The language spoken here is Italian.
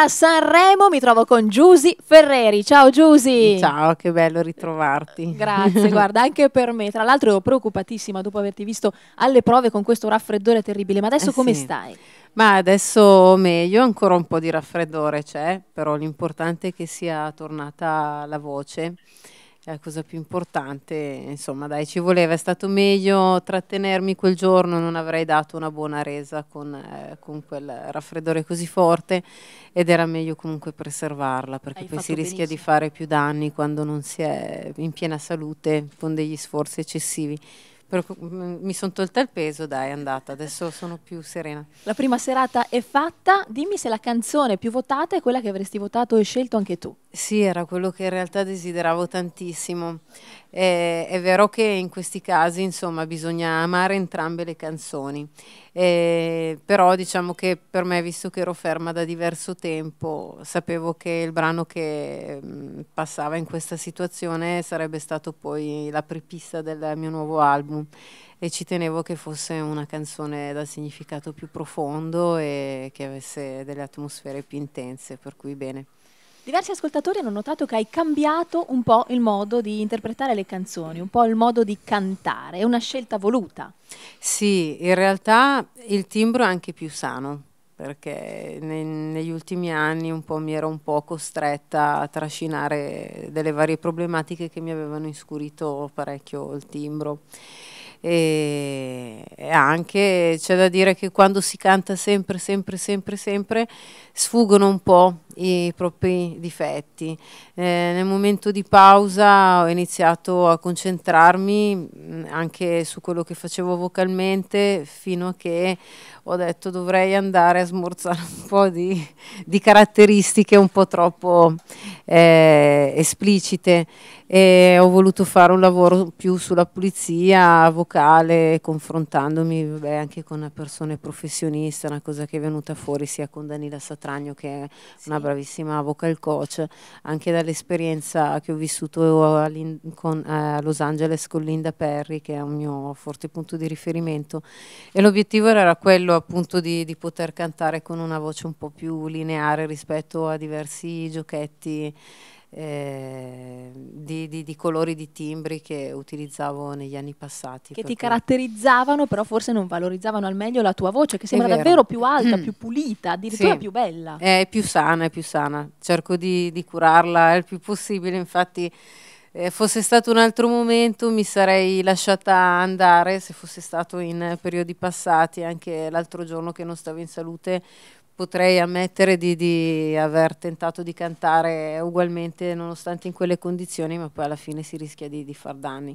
da Sanremo mi trovo con Giusy Ferreri. Ciao Giusy! Ciao, che bello ritrovarti. Grazie, guarda, anche per me. Tra l'altro ero preoccupatissima dopo averti visto alle prove con questo raffreddore terribile, ma adesso eh come sì. stai? Ma adesso meglio, ancora un po' di raffreddore c'è, però l'importante è che sia tornata la voce è la cosa più importante, insomma dai ci voleva, è stato meglio trattenermi quel giorno, non avrei dato una buona resa con, eh, con quel raffreddore così forte ed era meglio comunque preservarla perché Hai poi si rischia di fare più danni quando non si è in piena salute con degli sforzi eccessivi però mi sono tolta il peso, dai, è andata, adesso sono più serena. La prima serata è fatta, dimmi se la canzone più votata è quella che avresti votato e scelto anche tu. Sì, era quello che in realtà desideravo tantissimo. Eh, è vero che in questi casi, insomma, bisogna amare entrambe le canzoni, eh, però diciamo che per me, visto che ero ferma da diverso tempo, sapevo che il brano che mh, mm, passava in questa situazione sarebbe stato poi la prepista del mio nuovo album e ci tenevo che fosse una canzone dal significato più profondo e che avesse delle atmosfere più intense, per cui bene. Diversi ascoltatori hanno notato che hai cambiato un po' il modo di interpretare le canzoni, un po' il modo di cantare, è una scelta voluta. Sì, in realtà il timbro è anche più sano perché nei, negli ultimi anni un po' mi ero un po' costretta a trascinare delle varie problematiche che mi avevano inscurito parecchio il timbro e anche c'è da dire che quando si canta sempre, sempre, sempre, sempre sfuggono un po' i propri difetti. Eh, nel momento di pausa ho iniziato a concentrarmi mm, anche su quello che facevo vocalmente fino a che ho detto dovrei andare a smorzare un po' di, di caratteristiche un po' troppo eh, esplicite e ho voluto fare un lavoro più sulla pulizia vocale, confrontandomi vabbè, anche con persone professioniste, una cosa che è venuta fuori sia con Danila Satragno che è sì. una bravissima vocal coach, anche dall'esperienza che ho vissuto a, con, eh, a Los Angeles con Linda Perry, che è un mio forte punto di riferimento. E l'obiettivo era quello appunto di, di poter cantare con una voce un po' più lineare rispetto a diversi giochetti eh, di, di, di, colori, di timbri che utilizzavo negli anni passati. Che ti caratterizzavano, però forse non valorizzavano al meglio la tua voce, che sembra davvero più alta, mm. più pulita, addirittura sì. più bella. È più sana, è più sana. Cerco di, di curarla il più possibile, infatti. Eh, fosse stato un altro momento mi sarei lasciata andare se fosse stato in periodi passati, anche l'altro giorno che non stavo in salute potrei ammettere di, di, aver tentato di cantare ugualmente nonostante in quelle condizioni, ma poi alla fine si rischia di, di far danni.